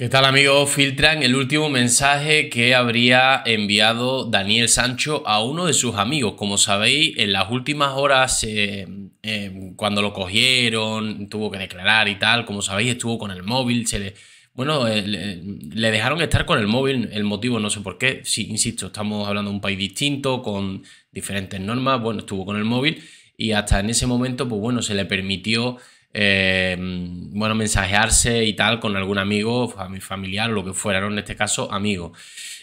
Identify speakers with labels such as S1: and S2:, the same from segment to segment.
S1: ¿Qué tal amigos? Filtran el último mensaje que habría enviado Daniel Sancho a uno de sus amigos. Como sabéis, en las últimas horas, eh, em, cuando lo cogieron, tuvo que declarar y tal, como sabéis, estuvo con el móvil, se le... Bueno, eh, le, le dejaron estar con el móvil, el motivo no sé por qué, sí, insisto, estamos hablando de un país distinto, con diferentes normas, bueno, estuvo con el móvil y hasta en ese momento, pues bueno, se le permitió Em, bueno, mensajearse y tal con algún amigo, familiar lo que fuera, en este caso, amigo.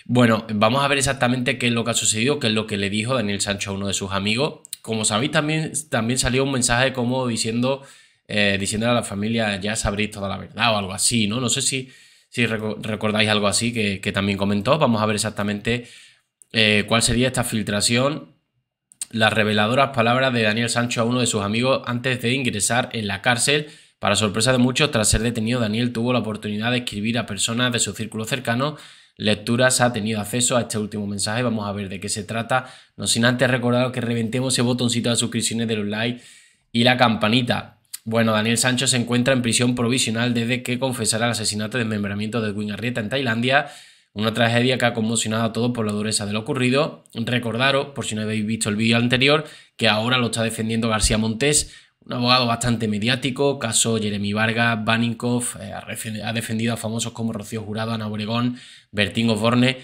S1: Bueno, vamos a ver exactamente qué es lo que ha sucedido, qué es lo que le dijo Daniel Sancho a uno de sus amigos. Como sabéis, también, también salió un mensaje como diciendo, eh, diciendo a la familia, ya sabréis toda la verdad o algo así, ¿no? No sé si, si recordáis algo así que, también comentó. Vamos a ver exactamente eh, cuál sería esta filtración las reveladoras palabras de Daniel Sancho a uno de sus amigos antes de ingresar en la cárcel. Para sorpresa de muchos, tras ser detenido, Daniel tuvo la oportunidad de escribir a personas de su círculo cercano lecturas ha tenido acceso a este último mensaje. Vamos a ver de qué se trata. No sin antes recordar que reventemos ese botoncito de suscripciones de los likes y la campanita. Bueno, Daniel Sancho se encuentra en prisión provisional desde que confesará el asesinato y desmembramiento de Gwyn Arrieta en Tailandia. Una tragedia que ha conmocionado a todos por la dureza de lo ocurrido. Recordaros, por si no habéis visto el vídeo anterior, que ahora lo está defendiendo García Montés, un abogado bastante mediático, caso Jeremy Vargas, Baninkoff, eh, ha defendido a famosos como Rocío Jurado, Ana Obregón, Bertín Osborne.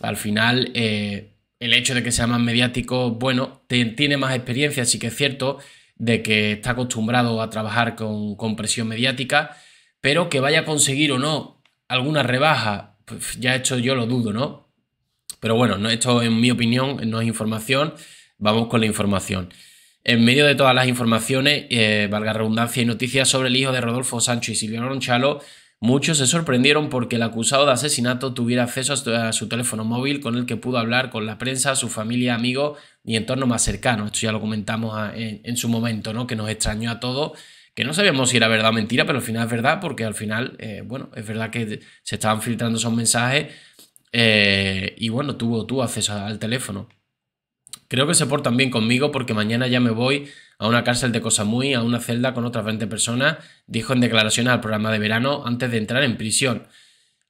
S1: Al final, eh, el hecho de que sea más mediático, bueno, tiene más experiencia, sí que es cierto, de que está acostumbrado a trabajar con, con presión mediática, pero que vaya a conseguir o no alguna rebaja pues, ya hecho yo lo dudo, ¿no? Pero bueno, no, esto en mi opinión no es información, vamos con la información. En medio de todas las informaciones, eh, valga redundancia y noticias sobre el hijo de Rodolfo Sancho y Silvio Ronchalo, muchos se sorprendieron porque el acusado de asesinato tuviera acceso a su, teléfono móvil con el que pudo hablar con la prensa, su familia, amigos y entorno más cercano. Esto ya lo comentamos ah, en, en, su momento, ¿no? Que nos extrañó a todos que no sabíamos si era verdad o mentira, pero al final es verdad, porque al final, eh, bueno, es verdad que se estaban filtrando esos mensajes eh, y bueno, tuvo tú acceso al teléfono. Creo que se portan bien conmigo porque mañana ya me voy a una cárcel de Muy, a una celda con otras 20 personas, dijo en declaración al programa de verano antes de entrar en prisión.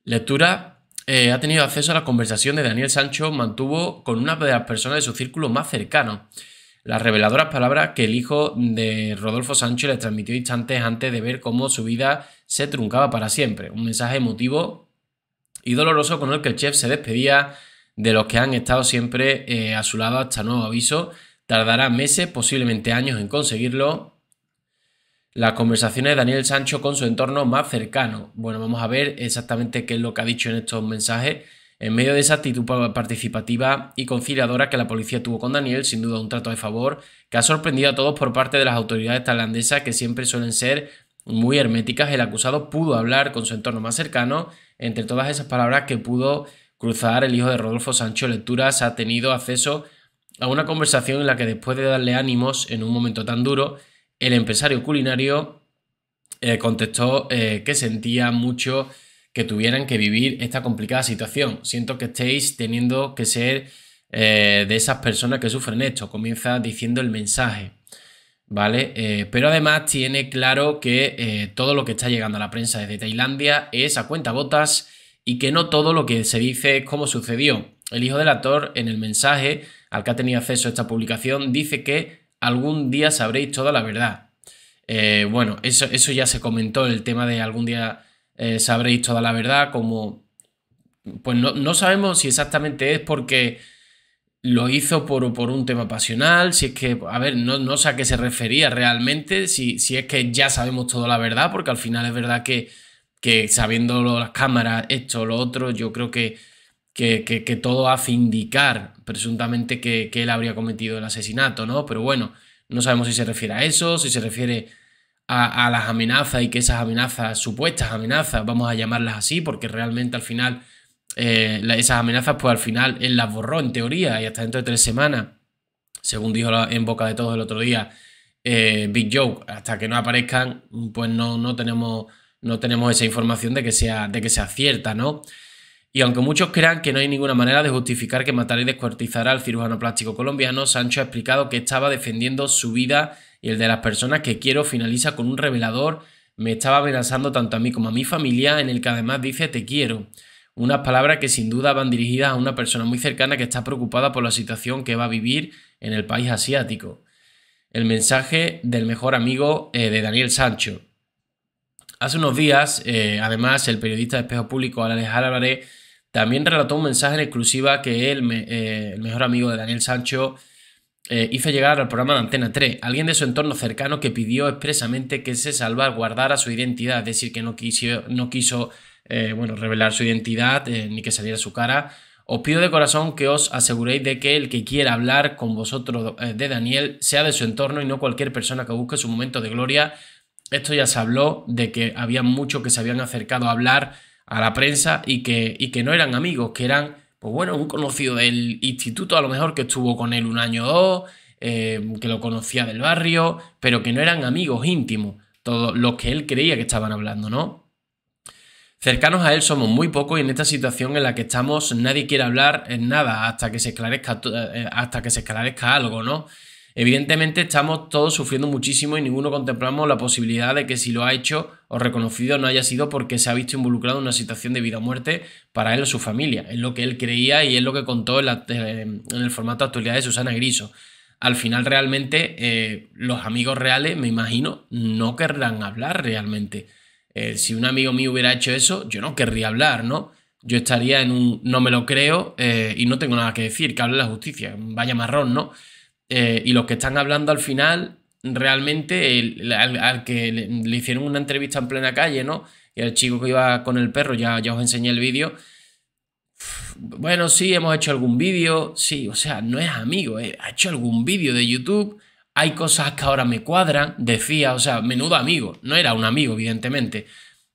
S1: Lectura eh, ha tenido acceso a la conversación de Daniel Sancho mantuvo con una de las personas de su círculo más cercano. Las reveladoras palabras que el hijo de Rodolfo Sánchez les transmitió instantes antes de ver cómo su vida se truncaba para siempre. Un mensaje emotivo y doloroso con el que el chef se despedía de los que han estado siempre eh, a su lado hasta nuevo aviso. Tardará meses, posiblemente años en conseguirlo. Las conversaciones de Daniel Sancho con su entorno más cercano. Bueno, vamos a ver exactamente qué es lo que ha dicho en estos mensajes en medio de esa actitud participativa y conciliadora que la policía tuvo con Daniel, sin duda un trato de favor, que ha sorprendido a todos por parte de las autoridades tailandesas que siempre suelen ser muy herméticas, el acusado pudo hablar con su entorno más cercano, entre todas esas palabras que pudo cruzar el hijo de Rodolfo Sancho Lecturas ha tenido acceso a una conversación en la que después de darle ánimos en un momento tan duro, el empresario culinario eh, contestó eh, que sentía mucho que tuvieran que vivir esta complicada situación. Siento que estéis teniendo que ser eh, de esas personas que sufren esto. Comienza diciendo el mensaje, ¿vale? Eh, pero además tiene claro que eh, todo lo que está llegando a la prensa desde Tailandia es a cuenta botas y que no todo lo que se dice es como sucedió. El hijo del actor en el mensaje al que ha tenido acceso esta publicación dice que algún día sabréis toda la verdad. bueno, eso, eso ya se comentó, el tema de algún día eh, sabréis toda la verdad, como pues no, sabemos si exactamente es porque lo hizo por, por un tema pasional, si es que, a ver, no, sé a qué se refería realmente, si, es que ya sabemos toda la verdad, porque al final es verdad que, que sabiendo las cámaras, esto, lo otro, yo creo que, que, que, que todo hace indicar presuntamente que, él habría cometido el asesinato, ¿no? Pero bueno, no sabemos si se refiere a eso, si se refiere a, las amenazas y que esas amenazas, supuestas amenazas, vamos a llamarlas así, porque realmente al final eh, esas amenazas, pues al final él las borró en teoría y hasta dentro de tres semanas, según dijo en boca de todos el otro día eh, Big Joe, hasta que no aparezcan, pues no, no, tenemos, no tenemos esa información de que, sea, de que sea cierta, ¿no? Y aunque muchos crean que no hay ninguna manera de justificar que matar y descuartizar al cirujano plástico colombiano, Sancho ha explicado que estaba defendiendo su vida y el de las personas que quiero finaliza con un revelador me estaba amenazando tanto a mí como a mi familia, en el que además dice te quiero. Unas palabras que sin duda van dirigidas a una persona muy cercana que está preocupada por la situación que va a vivir en el país asiático. El mensaje del mejor amigo eh, de Daniel Sancho. Hace unos días, eh, además, el periodista de Espejo Público, Alejandro Álvarez, también relató un mensaje en exclusiva que él, eh, el mejor amigo de Daniel Sancho, eh, hizo llegar al programa de Antena 3 alguien de su entorno cercano que pidió expresamente que se salvaguardara su identidad, es decir, que no quiso, no quiso eh, bueno, revelar su identidad eh, ni que saliera su cara. Os pido de corazón que os aseguréis de que el que quiera hablar con vosotros de Daniel sea de su entorno y no cualquier persona que busque su momento de gloria. Esto ya se habló de que había muchos que se habían acercado a hablar a la prensa y que, y que no eran amigos, que eran pues bueno, un conocido del instituto, a lo mejor que estuvo con él un año o dos, eh, que lo conocía del barrio, pero que no eran amigos íntimos, todos los que él creía que estaban hablando, ¿no? Cercanos a él somos muy pocos y en esta situación en la que estamos nadie quiere hablar en nada hasta que se esclarezca, eh, hasta que se esclarezca algo, ¿no? Evidentemente estamos todos sufriendo muchísimo y ninguno contemplamos la posibilidad de que si lo ha hecho o reconocido no haya sido porque se ha visto involucrado en una situación de vida o muerte para él o su familia. Es lo que él creía y es lo que contó en, eh, el formato actualidad de Susana Griso. Al final realmente eh, los amigos reales, me imagino, no querrán hablar realmente. Eh, si un amigo mío hubiera hecho eso, yo no querría hablar, ¿no? Yo estaría en un no me lo creo y no tengo nada que decir, que hable la justicia, vaya marrón, ¿no? Eh, y los que están hablando al final, realmente al, que le, hicieron una entrevista en plena calle, ¿no? Y el chico que iba con el perro, ya, ya os enseñé el vídeo. Bueno, sí, hemos hecho algún vídeo, sí, o sea, no es amigo, eh, ha hecho algún vídeo de YouTube, hay cosas que ahora me cuadran, decía, o sea, menudo amigo, no era un amigo, evidentemente.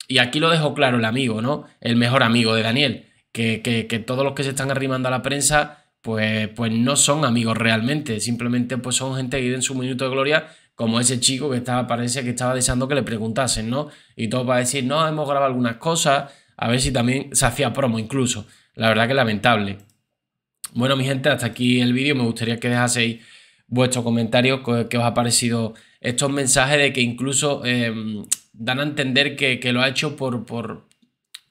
S1: Y aquí lo dejo claro el amigo, ¿no? El mejor amigo de Daniel, que, que todos los que se están arrimando a la prensa pues, pues, no son amigos realmente, simplemente pues son gente que vive en su minuto de gloria, como ese chico que estaba, parece que estaba deseando que le preguntasen, ¿no? Y todo para decir, no, hemos grabado algunas cosas, a ver si también se hacía promo incluso. La verdad que lamentable. Bueno, mi gente, hasta aquí el vídeo. Me gustaría que dejaseis vuestros comentarios, que os ha parecido estos mensajes de que incluso em, dan a entender que, lo ha hecho por, por...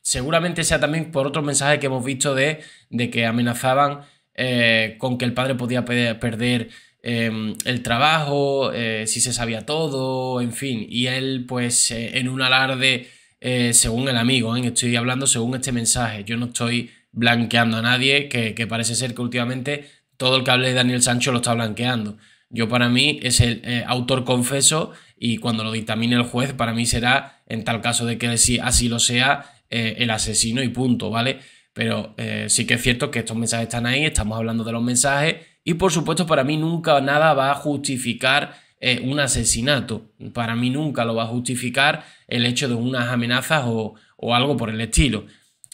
S1: Seguramente sea también por otros mensajes que hemos visto de, de que amenazaban eh, con que el padre podía perder em, el trabajo, eh, si se sabía todo, en fin. Y él, pues, eh, en un alarde, según el amigo, estoy hablando según este mensaje, yo no estoy blanqueando a nadie, que, parece ser que últimamente todo el que hable de Daniel Sancho lo está blanqueando. Yo para mí es el autor confeso y cuando lo dictamine el juez, para mí será, en tal caso de que así lo sea, el asesino y punto, ¿vale? Pero eh, sí que es cierto que estos mensajes están ahí, estamos hablando de los mensajes y por supuesto para mí nunca nada va a justificar eh, un asesinato. Para mí nunca lo va a justificar el hecho de unas amenazas o, algo por el estilo.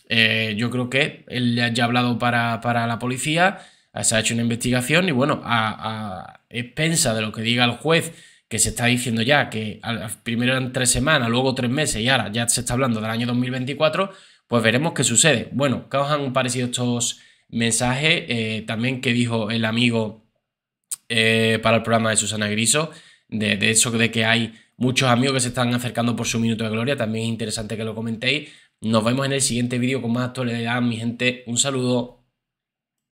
S1: Eh, yo creo que él ya ha hablado para, la policía, se ha hecho una investigación y bueno, a, a expensa de lo que diga el juez que se está diciendo ya que primero eran tres semanas, luego tres meses y ahora ya se está hablando del año 2024, pues veremos qué sucede. Bueno, ¿qué os han parecido estos mensajes? Eh, también que dijo el amigo eh, para el programa de Susana Griso, de, de eso de que hay muchos amigos que se están acercando por su minuto de gloria. También es interesante que lo comentéis. Nos vemos en el siguiente vídeo con más actualidad, mi gente. Un saludo.